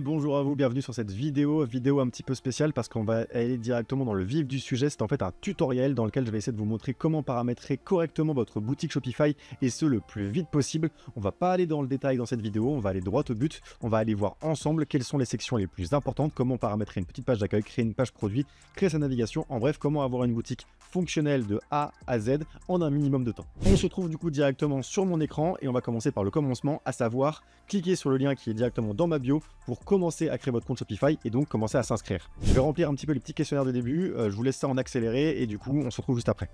bonjour à vous, bienvenue sur cette vidéo, vidéo un petit peu spéciale parce qu'on va aller directement dans le vif du sujet. C'est en fait un tutoriel dans lequel je vais essayer de vous montrer comment paramétrer correctement votre boutique Shopify et ce le plus vite possible. On va pas aller dans le détail dans cette vidéo, on va aller droit au but, on va aller voir ensemble quelles sont les sections les plus importantes, comment paramétrer une petite page d'accueil, créer une page produit, créer sa navigation, en bref, comment avoir une boutique fonctionnelle de A à Z en un minimum de temps. On se trouve du coup directement sur mon écran et on va commencer par le commencement, à savoir cliquer sur le lien qui est directement dans ma bio pour commencer à créer votre compte Shopify et donc commencer à s'inscrire. Je vais remplir un petit peu les petits questionnaires de début, euh, je vous laisse ça en accéléré et du coup on se retrouve juste après.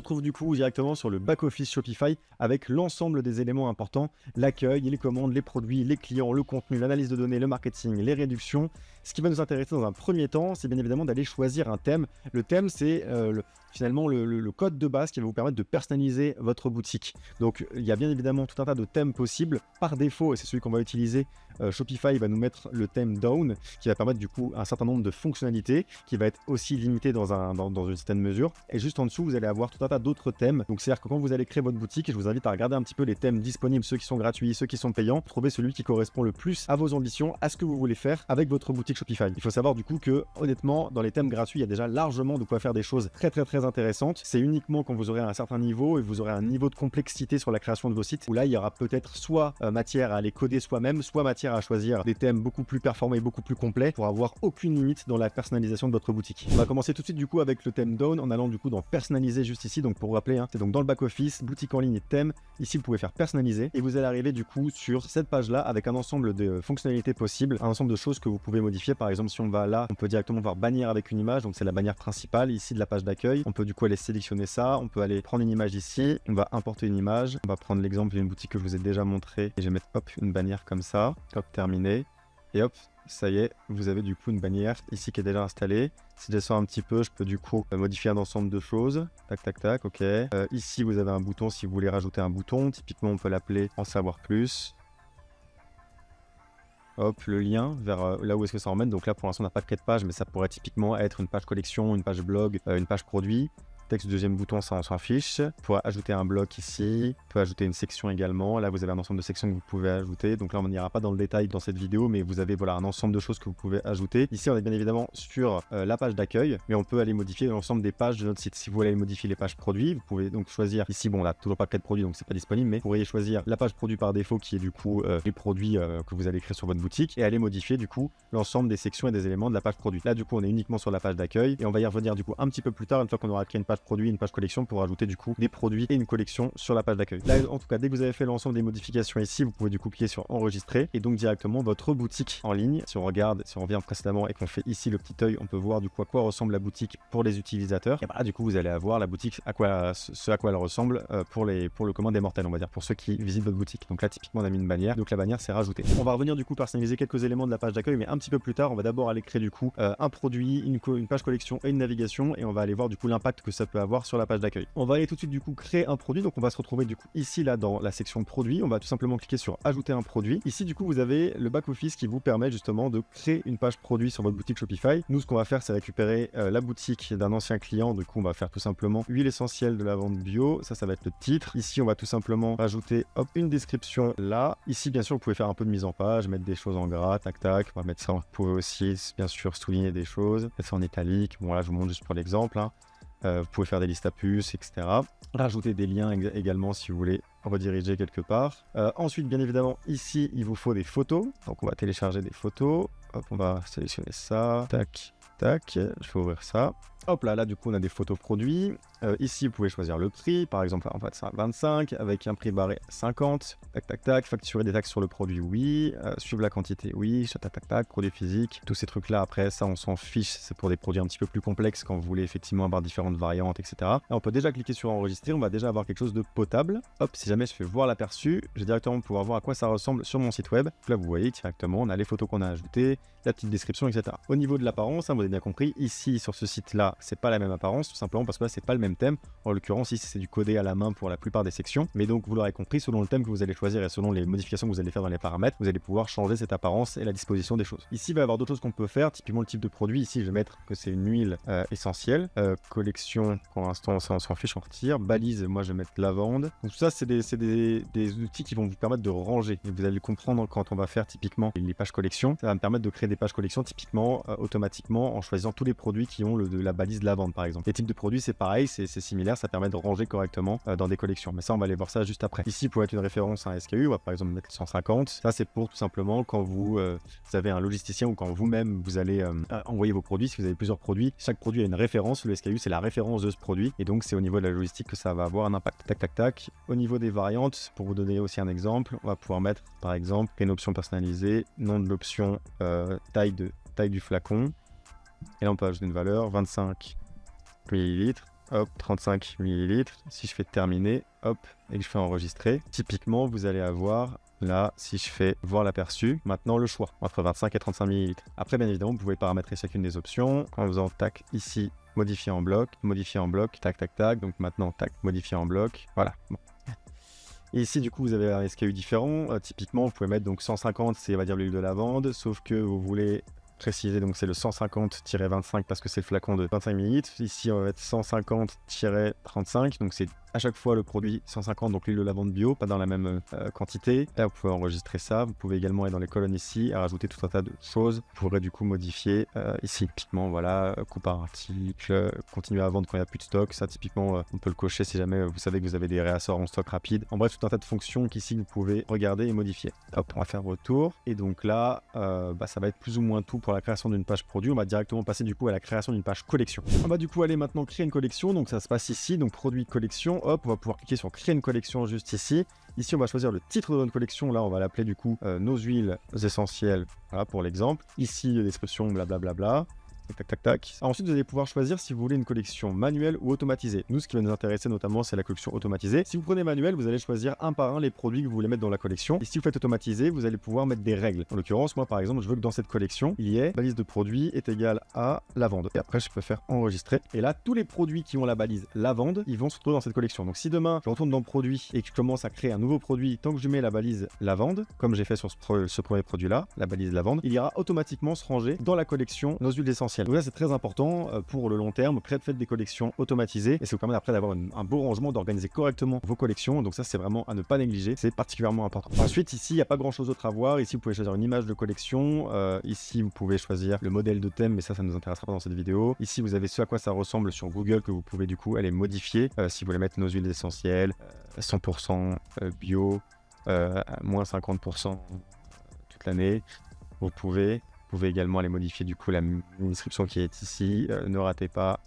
retrouve du coup directement sur le back-office Shopify avec l'ensemble des éléments importants, l'accueil, les commandes, les produits, les clients, le contenu, l'analyse de données, le marketing, les réductions. Ce qui va nous intéresser dans un premier temps, c'est bien évidemment d'aller choisir un thème. Le thème, c'est euh, finalement le, code de base qui va vous permettre de personnaliser votre boutique. Donc il y a bien évidemment tout un tas de thèmes possibles. Par défaut, et c'est celui qu'on va utiliser, euh, Shopify va nous mettre le thème Down, qui va permettre du coup un certain nombre de fonctionnalités, qui va être aussi limité dans, un, dans, dans une certaine mesure. Et juste en dessous, vous allez avoir tout un d'autres thèmes. Donc c'est-à-dire que quand vous allez créer votre boutique, je vous invite à regarder un petit peu les thèmes disponibles, ceux qui sont gratuits, ceux qui sont payants, trouver celui qui correspond le plus à vos ambitions, à ce que vous voulez faire avec votre boutique Shopify. Il faut savoir du coup que honnêtement, dans les thèmes gratuits, il y a déjà largement de quoi faire des choses très très très intéressantes. C'est uniquement quand vous aurez un certain niveau et vous aurez un niveau de complexité sur la création de vos sites où là il y aura peut-être soit euh, matière à aller coder soi-même, soit matière à choisir des thèmes beaucoup plus performants et beaucoup plus complets pour avoir aucune limite dans la personnalisation de votre boutique. On va commencer tout de suite du coup avec le thème down en allant du coup dans personnaliser juste ici donc pour rappeler, hein, c'est donc dans le back-office, boutique en ligne et thème. Ici, vous pouvez faire personnaliser et vous allez arriver du coup sur cette page-là avec un ensemble de fonctionnalités possibles, un ensemble de choses que vous pouvez modifier. Par exemple, si on va là, on peut directement voir bannière avec une image, donc c'est la bannière principale ici de la page d'accueil. On peut du coup aller sélectionner ça, on peut aller prendre une image ici, on va importer une image, on va prendre l'exemple d'une boutique que je vous ai déjà montré et je vais mettre hop une bannière comme ça, hop terminé et hop ça y est, vous avez du coup une bannière ici qui est déjà installée. Si je descends un petit peu, je peux du coup euh, modifier un ensemble de choses. Tac, tac, tac, ok. Euh, ici, vous avez un bouton si vous voulez rajouter un bouton. Typiquement, on peut l'appeler « En savoir plus ». Hop, le lien vers euh, là où est-ce que ça emmène. Donc là, pour l'instant, on n'a pas de page, mais ça pourrait typiquement être une page collection, une page blog, une page produit texte deuxième bouton, ça on s'en ajouter un bloc ici, peut ajouter une section également. Là, vous avez un ensemble de sections que vous pouvez ajouter. Donc là, on n'ira pas dans le détail dans cette vidéo, mais vous avez voilà, un ensemble de choses que vous pouvez ajouter. Ici, on est bien évidemment sur euh, la page d'accueil, mais on peut aller modifier l'ensemble des pages de notre site. Si vous voulez modifier les pages produits, vous pouvez donc choisir ici, bon, là, toujours pas de produits donc c'est pas disponible, mais vous pourriez choisir la page produit par défaut qui est du coup les euh, produits euh, que vous allez créer sur votre boutique et aller modifier du coup l'ensemble des sections et des éléments de la page produit. Là, du coup, on est uniquement sur la page d'accueil et on va y revenir du coup un petit peu plus tard, une fois qu'on aura créé une page produit, une page collection pour ajouter du coup des produits et une collection sur la page d'accueil. Là, en tout cas, dès que vous avez fait l'ensemble des modifications ici, vous pouvez du coup cliquer sur enregistrer et donc directement votre boutique en ligne. Si on regarde, si on revient précédemment et qu'on fait ici le petit œil, on peut voir du coup à quoi ressemble la boutique pour les utilisateurs. Et bah, du coup, vous allez avoir la boutique à quoi, ce à quoi elle ressemble euh, pour, les, pour le commun des mortels, on va dire, pour ceux qui visitent votre boutique. Donc là, typiquement, on a mis une bannière. Donc la bannière, c'est rajoutée. On va revenir du coup personnaliser quelques éléments de la page d'accueil, mais un petit peu plus tard, on va d'abord aller créer du coup euh, un produit, une, une page collection et une navigation et on va aller voir du coup l'impact que ça peut avoir sur la page d'accueil. On va aller tout de suite du coup créer un produit, donc on va se retrouver du coup ici là dans la section produit, on va tout simplement cliquer sur ajouter un produit. Ici du coup vous avez le back-office qui vous permet justement de créer une page produit sur votre boutique Shopify. Nous ce qu'on va faire c'est récupérer euh, la boutique d'un ancien client, du coup on va faire tout simplement huile essentielle de la vente bio, ça ça va être le titre. Ici on va tout simplement ajouter une description là. Ici bien sûr vous pouvez faire un peu de mise en page, mettre des choses en gras, tac tac, on va mettre ça, vous pouvez aussi bien sûr souligner des choses, mettre ça en italique, bon là je vous montre juste pour l'exemple. Hein. Euh, vous pouvez faire des listes à puces, etc. Rajouter des liens également si vous voulez rediriger quelque part. Euh, ensuite, bien évidemment, ici, il vous faut des photos. Donc, on va télécharger des photos. on va sélectionner ça. Tac, tac. Je vais ouvrir ça. Hop là, là, du coup, on a des photos produits. Euh, ici, vous pouvez choisir le prix, par exemple, en fait, ça 25, avec un prix barré 50, tac, tac, tac, facturer des taxes sur le produit, oui, euh, suivre la quantité, oui, tac, tac, tac, produit physique, tous ces trucs-là, après, ça, on s'en fiche, c'est pour des produits un petit peu plus complexes quand vous voulez effectivement avoir différentes variantes, etc. on peut déjà cliquer sur enregistrer, on va déjà avoir quelque chose de potable. Hop, si jamais je fais voir l'aperçu, je vais directement pouvoir voir à quoi ça ressemble sur mon site web. là, vous voyez directement, on a les photos qu'on a ajoutées, la petite description, etc. Au niveau de l'apparence, hein, vous avez bien compris, ici, sur ce site-là, c'est pas la même apparence, tout simplement parce que là, c'est pas le même thème. En l'occurrence, ici, c'est du codé à la main pour la plupart des sections. Mais donc, vous l'aurez compris, selon le thème que vous allez choisir et selon les modifications que vous allez faire dans les paramètres, vous allez pouvoir changer cette apparence et la disposition des choses. Ici, va y avoir d'autres choses qu'on peut faire. Typiquement, le type de produit. Ici, je vais mettre que c'est une huile euh, essentielle. Euh, collection, pour l'instant, on s'en fiche, on retire. Balise, moi, je vais mettre lavande. Donc, tout ça, c'est des, outils qui vont vous permettre de ranger. vous allez comprendre quand on va faire typiquement les pages collection. Ça va me permettre de créer des pages collection typiquement euh, automatiquement en choisissant tous les produits qui ont le, de la balise lavande, par exemple. Les types de produits, c'est pareil. c'est c'est similaire, ça permet de ranger correctement euh, dans des collections. Mais ça, on va aller voir ça juste après. Ici, pour être une référence à un SKU, on va par exemple mettre 150. Ça, c'est pour tout simplement quand euh, vous, avez un logisticien ou quand vous-même, vous allez euh, envoyer vos produits. Si vous avez plusieurs produits, chaque produit a une référence. Le SKU, c'est la référence de ce produit. Et donc, c'est au niveau de la logistique que ça va avoir un impact. Tac, tac, tac. Au niveau des variantes, pour vous donner aussi un exemple, on va pouvoir mettre par exemple une option personnalisée, nom de l'option, taille, de, taille du flacon. Et là, on peut ajouter une valeur 25 millilitres hop, 35 millilitres. Si je fais terminer, hop, et que je fais enregistrer, typiquement, vous allez avoir Là, si je fais voir l'aperçu, maintenant le choix entre 25 et 35 ml. Après, bien évidemment, vous pouvez paramétrer chacune des options en faisant tac ici, modifier en bloc, modifier en bloc, tac tac tac. Donc maintenant, tac, modifier en bloc. Voilà. ici, du coup, vous avez un SKU différent. Euh, typiquement, vous pouvez mettre donc 150, c'est, va dire, l'huile de lavande, sauf que vous voulez préciser, donc c'est le 150-25 parce que c'est le flacon de 25 ml. Ici, on va être 150-35, donc c'est à chaque fois le produit 150, donc l'huile de lavande bio, pas dans la même euh, quantité. Là, vous pouvez enregistrer ça. Vous pouvez également aller dans les colonnes ici à rajouter tout un tas de choses. Vous pourrez du coup modifier euh, ici, typiquement, voilà, euh, coup par article, continuer à vendre quand il n'y a plus de stock. Ça, typiquement, on peut le cocher si jamais vous savez que vous avez des réassorts en stock rapide. En bref, tout un tas de fonctions qu'ici, vous pouvez regarder et modifier. Hop, on va faire retour. Et donc là, bah, ça va être plus ou moins tout pour la création d'une page produit, on va directement passer du coup à la création d'une page collection. On va du coup aller maintenant créer une collection, donc ça se passe ici, donc produit collection, hop, on va pouvoir cliquer sur créer une collection juste ici. Ici, on va choisir le titre de notre collection, là on va l'appeler du coup euh, nos huiles essentielles, voilà pour l'exemple. Ici, description, blablabla. Ensuite, vous allez pouvoir choisir si vous voulez une collection manuelle ou automatisée. Nous, ce qui va nous intéresser notamment, c'est la collection automatisée. Si vous prenez manuel, vous allez choisir un par un les produits que vous voulez mettre dans la collection. Et si vous faites automatiser, vous allez pouvoir mettre des règles. En l'occurrence, moi, par exemple, je veux que dans cette collection, il y ait balise de produits est égale à lavande. Et après, je peux faire enregistrer. Et là, tous les produits qui ont la balise lavande, ils vont se retrouver dans cette collection. Donc, si demain, je retourne dans produit et que je commence à créer un nouveau produit, tant que je mets la balise lavande, comme j'ai fait sur ce, ce premier produit-là, la balise lavande, il ira automatiquement se ranger dans la collection nos huiles essentielles. Donc ça, c'est très important euh, pour le long terme. de faites des collections automatisées et ça vous permet après d'avoir un beau rangement, d'organiser correctement vos collections. Donc ça, c'est vraiment à ne pas négliger. C'est particulièrement important. Ensuite, ici, il n'y a pas grand-chose d'autre à voir. Ici, vous pouvez choisir une image de collection. Euh, ici, vous pouvez choisir le modèle de thème, mais ça, ça ne nous intéressera pas dans cette vidéo. Ici, vous avez ce à quoi ça ressemble sur Google que vous pouvez du coup aller modifier. Euh, si vous voulez mettre nos huiles essentielles, 100% bio, moins 50% toute l'année, vous pouvez. Vous pouvez également aller modifier du coup la description qui est ici. Euh, ne ratez pas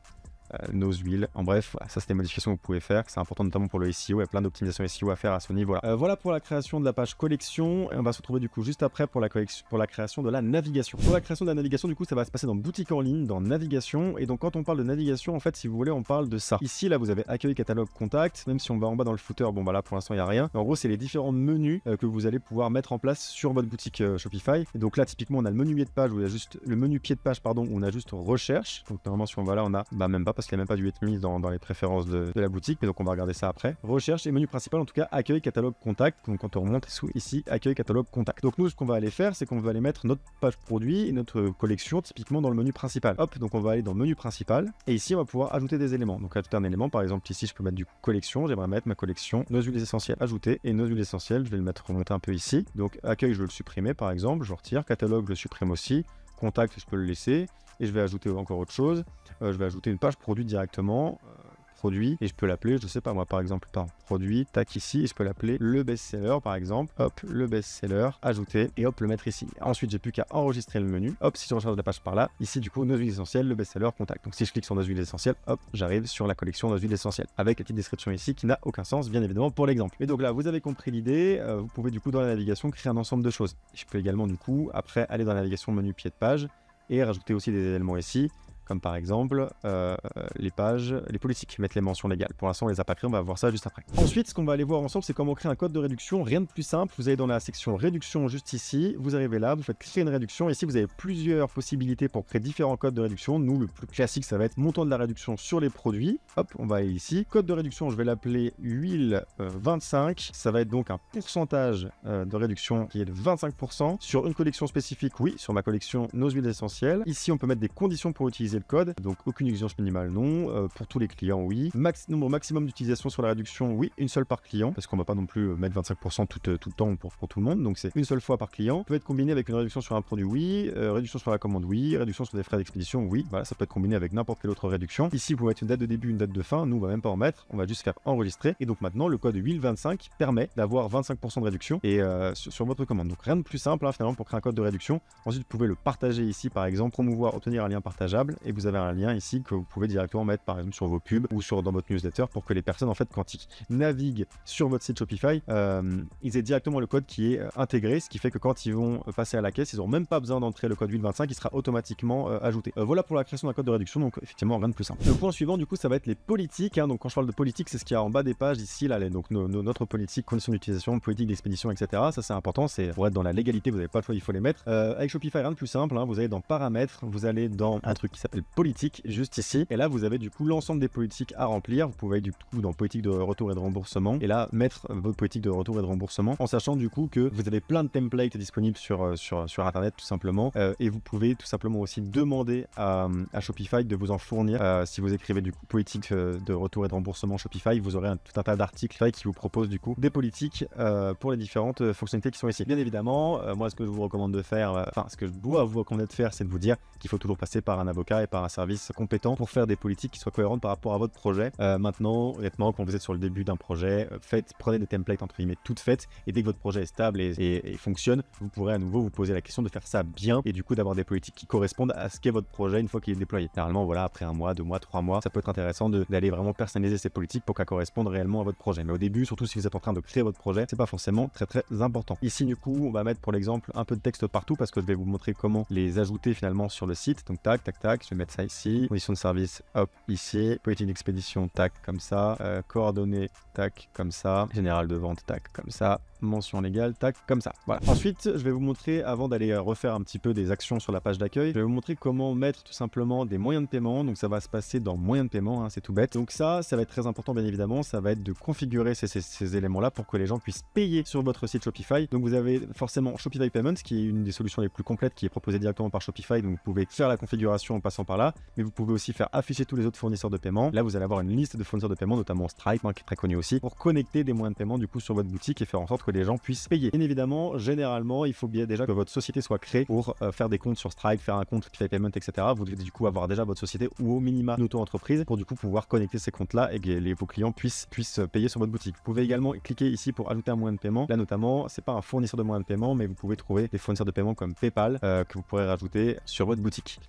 euh, nos huiles. En bref, ça c'est des modifications que vous pouvez faire. C'est important notamment pour le SEO. Il y a plein d'optimisations SEO à faire à ce niveau-là. Euh, voilà pour la création de la page collection. Et on va se retrouver du coup juste après pour la, pour la création de la navigation. Pour la création de la navigation, du coup, ça va se passer dans boutique en ligne, dans navigation. Et donc quand on parle de navigation, en fait, si vous voulez, on parle de ça. Ici, là, vous avez accueil, catalogue, contact. Même si on va en bas dans le footer, bon bah là pour l'instant il n'y a rien. En gros, c'est les différents menus euh, que vous allez pouvoir mettre en place sur votre boutique Shopify. donc là, typiquement, on a le menu pied de page où juste le menu pied de page, pardon, on a juste recherche. Donc normalement, si on va là, on a bah, même pas parce même pas dû être mis dans, les préférences de, la boutique, mais donc on va regarder ça après. Recherche et menu principal, en tout cas, accueil, catalogue, contact. Donc quand on remonte ici, accueil, catalogue, contact. Donc nous, ce qu'on va aller faire, c'est qu'on va aller mettre notre page produit et notre collection typiquement dans le menu principal. Hop, donc on va aller dans menu principal et ici, on va pouvoir ajouter des éléments. Donc ajouter un élément, par exemple, ici, je peux mettre du collection, j'aimerais mettre ma collection, nos huiles essentielles, ajoutées et nos huiles essentielles, je vais le mettre remonter un peu ici. Donc accueil, je vais le supprimer par exemple, je retire, catalogue, je le supprime aussi, contact, je peux le laisser et je vais ajouter encore autre chose. Euh, je vais ajouter une page produit directement. Euh, produit et je peux l'appeler, je sais pas moi par exemple, par produit, tac ici et je peux l'appeler le best-seller par exemple, hop, le best-seller, ajouter et hop, le mettre ici. Ensuite, j'ai plus qu'à enregistrer le menu, hop, si je recharge la page par là, ici du coup, nos huiles essentielles, le best-seller, contact. Donc si je clique sur nos huiles essentielles, hop, j'arrive sur la collection nos huiles essentielles avec la petite description ici qui n'a aucun sens, bien évidemment, pour l'exemple. Et donc là, vous avez compris l'idée, euh, vous pouvez du coup dans la navigation créer un ensemble de choses. Je peux également du coup, après, aller dans la navigation menu pied de page et rajouter aussi des éléments ici comme par exemple euh, les pages, les politiques mettre les mentions légales. Pour l'instant, on les a pas créées, on va voir ça juste après. Ensuite, ce qu'on va aller voir ensemble, c'est comment créer un code de réduction. Rien de plus simple, vous allez dans la section réduction juste ici, vous arrivez là, vous faites créer une réduction. Ici, vous avez plusieurs possibilités pour créer différents codes de réduction. Nous, le plus classique, ça va être montant de la réduction sur les produits. Hop, on va aller ici. Code de réduction, je vais l'appeler huile 25. Ça va être donc un pourcentage euh, de réduction qui est de 25% sur une collection spécifique. Oui, sur ma collection, nos huiles essentielles. Ici, on peut mettre des conditions pour utiliser le code, donc aucune exigence minimale non. Euh, pour tous les clients, oui. Max, nombre maximum d'utilisation sur la réduction, oui, une seule par client, parce qu'on va pas non plus euh, mettre 25% euh, tout, le temps pour, pour tout le monde, donc c'est une seule fois par client. Peut être combiné avec une réduction sur un produit, oui. réduction sur la commande, oui. Réduction sur des frais d'expédition, oui. Voilà, ça peut être combiné avec n'importe quelle autre réduction. Ici, vous pouvez mettre une date de début, une date de fin. Nous, on va même pas en mettre. On va juste faire enregistrer. Et donc maintenant, le code 825 permet d'avoir 25% de réduction et sur, votre commande. Donc rien de plus simple hein, finalement pour créer un code de réduction. Ensuite, vous pouvez le partager ici, par exemple, promouvoir, obtenir un lien partageable et vous avez un lien ici que vous pouvez directement mettre par exemple sur vos pubs ou sur, dans votre newsletter pour que les personnes en fait quand ils naviguent sur votre site Shopify, euh, ils aient directement le code qui est euh, intégré, ce qui fait que quand ils vont passer à la caisse, ils n'ont même pas besoin d'entrer le code 825, il sera automatiquement euh, ajouté. voilà pour la création d'un code de réduction, donc effectivement rien de plus simple. Le point suivant du coup ça va être les politiques, hein. donc quand je parle de politique c'est ce qu'il y a en bas des pages ici, là, donc notre politique, conditions d'utilisation, politique d'expédition, etc. Ça c'est important, c'est pour être dans la légalité, vous n'avez pas de choix, il faut les mettre. avec Shopify rien de plus simple, hein. vous allez dans paramètres, vous allez dans un truc qui s'appelle Politique, juste ici. Et là, vous avez du coup l'ensemble des politiques à remplir. Vous pouvez du coup dans Politique de retour et de remboursement. Et là, mettre votre politique de retour et de remboursement en sachant du coup que vous avez plein de templates disponibles sur, euh, sur, euh, sur Internet tout simplement. Euh, et vous pouvez tout simplement aussi demander à, Shopify de vous en fournir. si vous écrivez du coup politique de retour et de remboursement Shopify, vous aurez un, tout un tas d'articles qui vous propose du coup des politiques pour les différentes fonctionnalités qui sont ici. Bien évidemment, moi ce que je vous recommande de faire, enfin ce que je dois vous recommander de faire, c'est de vous dire qu'il faut toujours passer par un avocat par un service compétent pour faire des politiques qui soient cohérentes par rapport à votre projet. Euh, maintenant, honnêtement, quand vous êtes sur le début d'un projet, euh, faites, prenez des templates entre guillemets toutes faites et dès que votre projet est stable et, fonctionne, vous pourrez à nouveau vous poser la question de faire ça bien et du coup d'avoir des politiques qui correspondent à ce qu'est votre projet une fois qu'il est déployé. Normalement, voilà, après un mois, deux mois, trois mois, ça peut être intéressant d'aller vraiment personnaliser ces politiques pour qu'elles correspondent réellement à votre projet. Mais au début, surtout si vous êtes en train de créer votre projet, c'est pas forcément très très important. Ici, du coup, on va mettre pour l'exemple un peu de texte partout parce que je vais vous montrer comment les ajouter finalement sur le site. Donc tac, tac, tac, mettre ça ici. Condition de service, hop, ici. Politique d'expédition, tac, comme ça. Euh, coordonnées, tac, comme ça. Général de vente, tac, comme ça. Mention légale, tac, comme ça. Voilà. Ensuite, je vais vous montrer, avant d'aller euh, refaire un petit peu des actions sur la page d'accueil, je vais vous montrer comment mettre tout simplement des moyens de paiement. Donc ça va se passer dans moyens de paiement, hein, c'est tout bête. Donc ça, ça va être très important, bien évidemment. Ça va être de configurer ces, ces éléments-là pour que les gens puissent payer sur votre site Shopify. Donc vous avez forcément Shopify Payments, qui est une des solutions les plus complètes qui est proposée directement par Shopify. Donc vous pouvez faire la configuration en passant par là, mais vous pouvez aussi faire afficher tous les autres fournisseurs de paiement. Là, vous allez avoir une liste de fournisseurs de paiement, notamment Stripe, hein, qui est très connu aussi, pour connecter des moyens de paiement du coup sur votre boutique et faire en sorte que les gens puissent payer. Bien évidemment, généralement, il faut bien déjà que votre société soit créée pour euh, faire des comptes sur Stripe, faire un compte qui payment, etc. Vous devez du coup avoir déjà votre société ou au minima une auto-entreprise pour du coup pouvoir connecter ces comptes-là et que vos clients puissent, puissent euh, payer sur votre boutique. Vous pouvez également cliquer ici pour ajouter un moyen de paiement. Là notamment, c'est pas un fournisseur de moyens de paiement, mais vous pouvez trouver des fournisseurs de paiement comme PayPal euh, que vous pourrez rajouter sur votre boutique.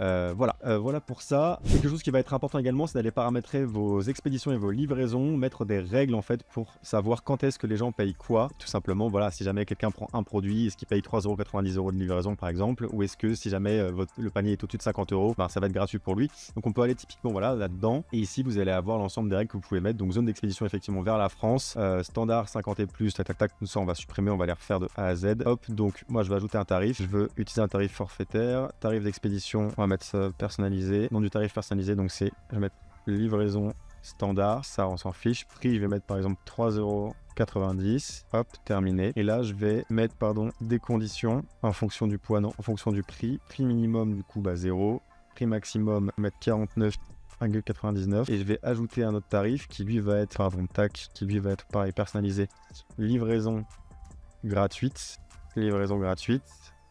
Euh, voilà, euh, voilà pour ça. Quelque chose qui va être important également, c'est d'aller paramétrer vos expéditions et vos livraisons, mettre des règles en fait pour savoir quand est-ce que les gens payent quoi. Tout simplement, voilà, si jamais quelqu'un prend un produit, est-ce qu'il paye 3,90€ euros de livraison par exemple, ou est-ce que si jamais euh, votre, le panier est au-dessus de 50 euros, ben, ça va être gratuit pour lui. Donc on peut aller typiquement voilà là-dedans. Et ici, vous allez avoir l'ensemble des règles que vous pouvez mettre. Donc zone d'expédition effectivement vers la France, standard 50 et plus, tac tac tac, tout ça on va supprimer, on va les refaire de A à Z. Hop, donc moi je vais ajouter un tarif. Je veux utiliser un tarif forfaitaire, tarif d'expédition mettre ça personnalisé. Nom du tarif personnalisé, donc c'est, je vais mettre livraison standard, ça on s'en fiche. Prix, je vais mettre par exemple 3,90€. Hop, terminé. Et là, je vais mettre pardon, des conditions en fonction du poids, non, en fonction du prix. Prix minimum, du coup, bah 0. Prix maximum, mettre 49 et je vais ajouter un autre tarif qui lui va être pardon tac qui lui va être pareil personnalisé livraison gratuite livraison gratuite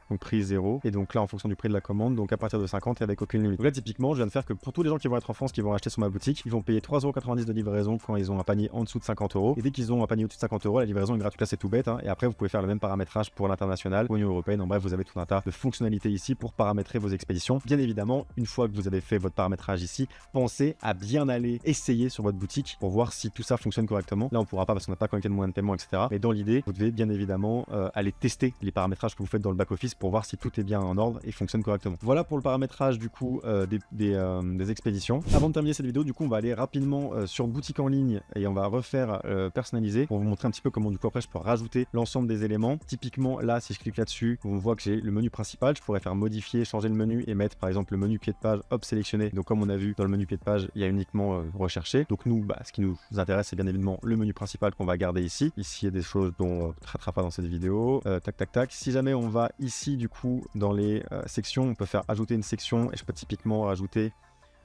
donc prix 0, Et donc là, en fonction du prix de la commande, donc à partir de 50 et avec aucune limite. Donc là, typiquement, je viens de faire que pour tous les gens qui vont être en France, qui vont acheter sur ma boutique, ils vont payer 3,90€ de livraison quand ils ont un panier en dessous de 50 euros. Et dès qu'ils ont un panier au-dessus de 50 euros, la livraison est gratuite. Là, c'est tout bête. Hein. Et après, vous pouvez faire le même paramétrage pour l'international, l'Union européenne. En bref, vous avez tout un tas de fonctionnalités ici pour paramétrer vos expéditions. Bien évidemment, une fois que vous avez fait votre paramétrage ici, pensez à bien aller essayer sur votre boutique pour voir si tout ça fonctionne correctement. Là, on pourra pas parce qu'on n'a pas connecté de de paiement, etc. Mais dans l'idée, vous devez bien évidemment euh, aller tester les paramétrages que vous faites dans le back-office voir si tout est bien en ordre et fonctionne correctement. Voilà pour le paramétrage du coup euh, des, euh, des, expéditions. Avant de terminer cette vidéo, du coup, on va aller rapidement euh, sur boutique en ligne et on va refaire personnaliser pour vous montrer un petit peu comment du coup après je peux rajouter l'ensemble des éléments. Typiquement là, si je clique là-dessus, on voit que j'ai le menu principal. Je pourrais faire modifier, changer le menu et mettre par exemple le menu pied de page, hop, sélectionné. Donc comme on a vu dans le menu pied de page, il y a uniquement recherché. Donc nous, bah, ce qui nous intéresse, c'est bien évidemment le menu principal qu'on va garder ici. Ici, il y a des choses dont on ne traitera pas dans cette vidéo. tac, tac, tac. Si jamais on va ici du coup, dans les euh, sections, on peut faire ajouter une section et je peux typiquement rajouter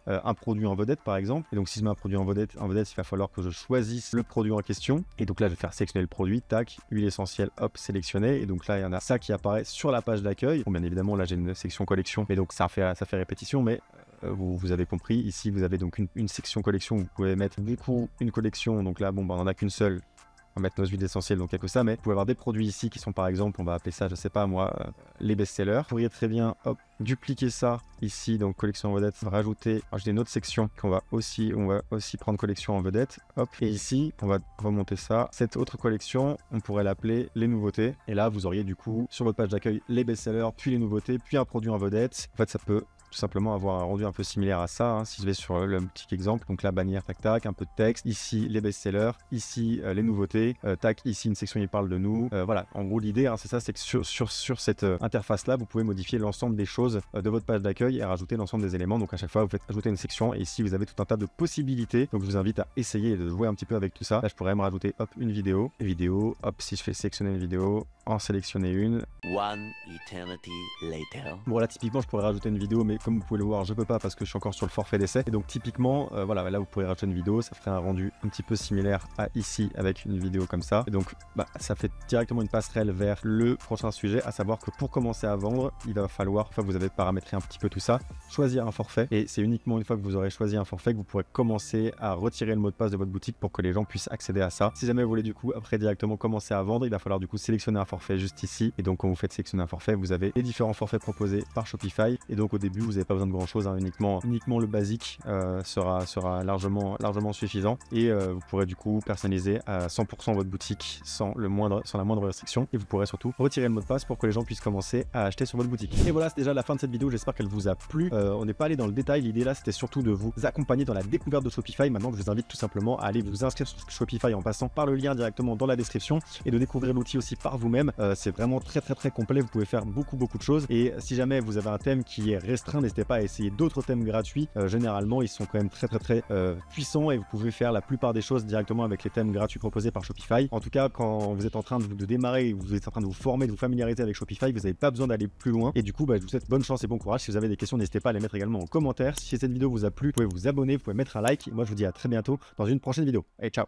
euh, un produit en vedette par exemple. Et donc, si je mets un produit en vedette, en vedette, il va falloir que je choisisse le produit en question. Et donc là, je vais faire sélectionner le produit, tac, huile essentielle, hop, sélectionné Et donc là, il y en a ça qui apparaît sur la page d'accueil. Bon, bien évidemment, là, j'ai une section collection, mais donc ça fait, ça fait répétition, mais euh, vous, vous, avez compris. Ici, vous avez donc une, une, section collection. Vous pouvez mettre du coup une collection. Donc là, bon, bah, on n'en a qu'une seule mettre nos huiles essentielles, donc que ça, mais vous pouvez avoir des produits ici qui sont par exemple, on va appeler ça, je sais pas moi, euh, les best-sellers. Vous pourriez très bien, hop, dupliquer ça ici, donc collection en vedette, rajouter, j'ai une autre section qu'on va aussi, on va aussi prendre collection en vedette, hop, et ici, on va remonter ça. Cette autre collection, on pourrait l'appeler les nouveautés, et là, vous auriez du coup, sur votre page d'accueil, les best-sellers, puis les nouveautés, puis un produit en vedette. En fait, ça peut tout simplement avoir un rendu un peu similaire à ça. Hein, si je vais sur euh, le petit exemple, donc la bannière, tac tac, un peu de texte, ici les best-sellers, ici euh, les nouveautés, euh, tac, ici une section qui parle de nous. voilà, en gros l'idée, hein, c'est ça, c'est que sur, sur, cette interface-là, vous pouvez modifier l'ensemble des choses de votre page d'accueil et rajouter l'ensemble des éléments. Donc à chaque fois, vous faites ajouter une section et ici vous avez tout un tas de possibilités. Donc je vous invite à essayer de jouer un petit peu avec tout ça. Là, je pourrais me rajouter hop une vidéo, vidéo, hop si je fais sélectionner une vidéo, en sélectionner une. One eternity later. Bon là typiquement je pourrais rajouter une vidéo mais comme vous pouvez le voir, je peux pas parce que je suis encore sur le forfait d'essai. Et donc typiquement, euh, voilà, là vous pourrez rajouter une vidéo, ça ferait un rendu un petit peu similaire à ici avec une vidéo comme ça. Et donc bah, ça fait directement une passerelle vers le prochain sujet, à savoir que pour commencer à vendre, il va falloir, enfin vous avez paramétré un petit peu tout ça, choisir un forfait. Et c'est uniquement une fois que vous aurez choisi un forfait que vous pourrez commencer à retirer le mot de passe de votre boutique pour que les gens puissent accéder à ça. Si jamais vous voulez du coup après directement commencer à vendre, il va falloir du coup sélectionner un forfait juste ici. Et donc quand vous faites sélectionner un forfait, vous avez les différents forfaits proposés par Shopify. Et donc au début, vous n'avez pas besoin de grand chose, hein, uniquement, le basique euh, sera, largement, suffisant et euh, vous pourrez du coup personnaliser à 100% votre boutique sans, la moindre restriction et vous pourrez surtout retirer le mot de passe pour que les gens puissent commencer à acheter sur votre boutique. Et voilà, c'est déjà la fin de cette vidéo, j'espère qu'elle vous a plu. Euh, on n'est pas allé dans le détail, l'idée là c'était surtout de vous accompagner dans la découverte de Shopify. Maintenant, je vous invite tout simplement à aller vous inscrire sur Shopify en passant par le lien directement dans la description et de découvrir l'outil aussi par vous-même. c'est vraiment très très très complet, vous pouvez faire beaucoup beaucoup de choses et si jamais vous avez un thème qui est restreint, n'hésitez pas à essayer d'autres thèmes gratuits. Euh, généralement, ils sont quand même très très très euh, puissants et vous pouvez faire la plupart des choses directement avec les thèmes gratuits proposés par Shopify. En tout cas, quand vous êtes en train de, démarrer, vous êtes en train de vous former, de vous familiariser avec Shopify, vous n'avez pas besoin d'aller plus loin. Et du coup, bah, je vous souhaite bonne chance et bon courage. Si vous avez des questions, n'hésitez pas à les mettre également en commentaire. Si cette vidéo vous a plu, vous pouvez vous abonner, vous pouvez mettre un like. Et moi, je vous dis à très bientôt dans une prochaine vidéo. Et ciao